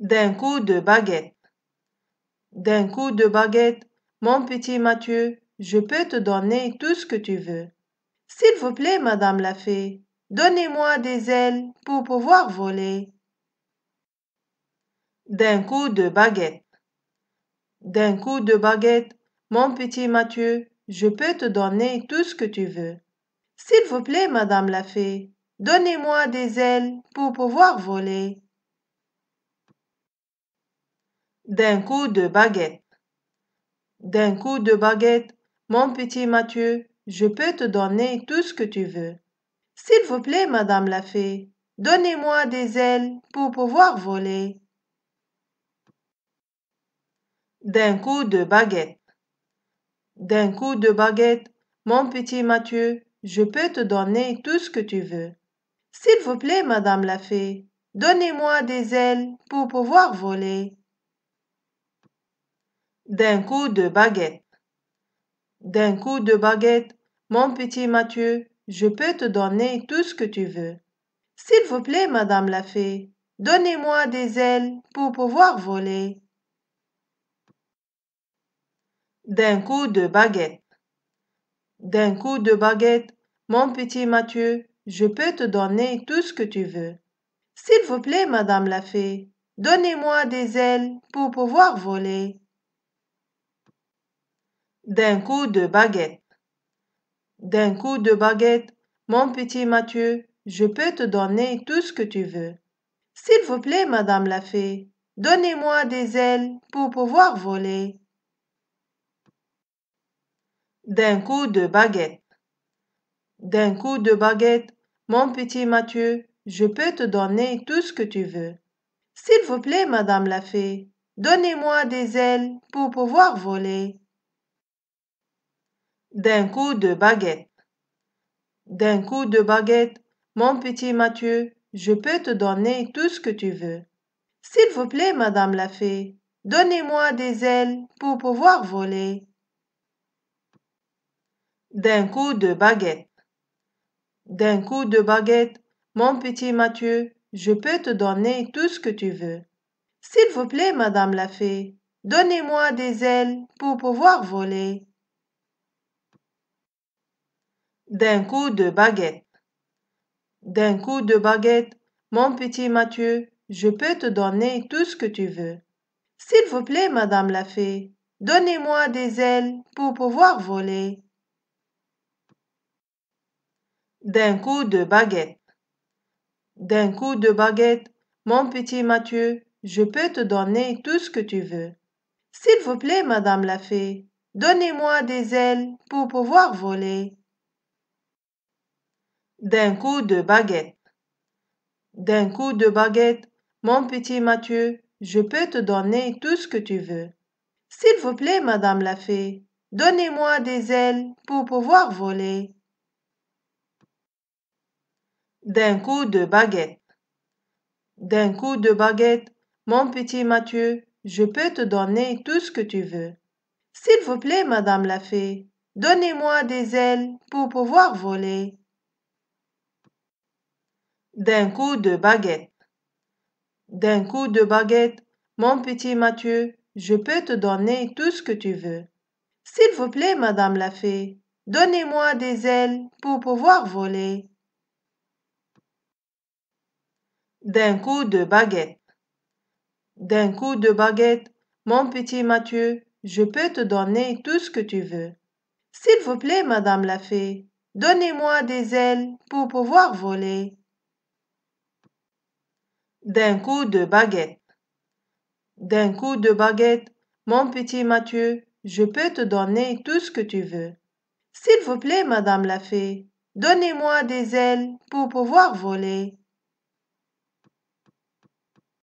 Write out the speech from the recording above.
D'un coup de baguette. D'un coup de baguette, mon petit Mathieu, je peux te donner tout ce que tu veux. S'il vous plaît, Madame la Fée, donnez-moi des ailes pour pouvoir voler. D'un coup de baguette. D'un coup de baguette, mon petit Mathieu, je peux te donner tout ce que tu veux. S'il vous plaît, Madame la Fée, Donnez-moi des ailes pour pouvoir voler. D'un coup de baguette. D'un coup de baguette, mon petit Mathieu, je peux te donner tout ce que tu veux. S'il vous plaît, Madame la Fée, donnez-moi des ailes pour pouvoir voler. D'un coup de baguette. D'un coup de baguette, mon petit Mathieu, je peux te donner tout ce que tu veux s'il vous plaît madame la fée donnez-moi des ailes pour pouvoir voler d'un coup de baguette d'un coup de baguette mon petit Mathieu, je peux te donner tout ce que tu veux. S'il vous plaît, madame la fée, donnez-moi des ailes pour pouvoir voler. D'un coup de baguette. D'un coup de baguette, mon petit Mathieu, je peux te donner tout ce que tu veux. S'il vous plaît, Madame la Fée, donnez-moi des ailes pour pouvoir voler. D'un coup de baguette. D'un coup de baguette, mon petit Mathieu, je peux te donner tout ce que tu veux. S'il vous plaît, Madame la Fée, donnez-moi des ailes pour pouvoir voler. D'un coup de baguette. D'un coup de baguette, mon petit Mathieu, je peux te donner tout ce que tu veux. S'il vous plaît, Madame la Fée, donnez-moi des ailes pour pouvoir voler. D'un coup de baguette. D'un coup de baguette, mon petit Mathieu, je peux te donner tout ce que tu veux. S'il vous plaît, Madame la Fée, donnez-moi des ailes pour pouvoir voler. D'un coup de baguette d'un coup de baguette. Mon petit Mathieu, je peux te donner tout ce que tu veux. S'il vous plaît, madame la fée, donnez-moi des ailes pour pouvoir voler. D'un coup de baguette. D'un coup de baguette, mon petit Mathieu, je peux te donner tout ce que tu veux. S'il vous plaît, madame la fée, donnez-moi des ailes pour pouvoir voler. D'un coup de baguette. D'un coup de baguette, mon petit Mathieu, je peux te donner tout ce que tu veux. S'il vous plaît, madame la fée, donnez-moi des ailes pour pouvoir voler. D'un coup de baguette. D'un coup de baguette, mon petit Mathieu, je peux te donner tout ce que tu veux. S'il vous plaît, madame la fée, donnez-moi des ailes pour pouvoir voler d'un coup de baguette. D'un coup de baguette, mon petit Mathieu, je peux te donner tout ce que tu veux. S'il vous plaît, Madame la Fée, donnez-moi des ailes pour pouvoir voler. D'un coup de baguette. D'un coup de baguette, mon petit Mathieu, je peux te donner tout ce que tu veux. S'il vous plaît, Madame la Fée, donnez-moi des ailes pour pouvoir voler. D'un coup de baguette. D'un coup de baguette, mon petit Mathieu, je peux te donner tout ce que tu veux. S'il vous plaît, madame la fée, donnez-moi des ailes pour pouvoir voler. D'un coup de baguette. D'un coup de baguette, mon petit Mathieu, je peux te donner tout ce que tu veux. S'il vous plaît, madame la fée, donnez-moi des ailes pour pouvoir voler.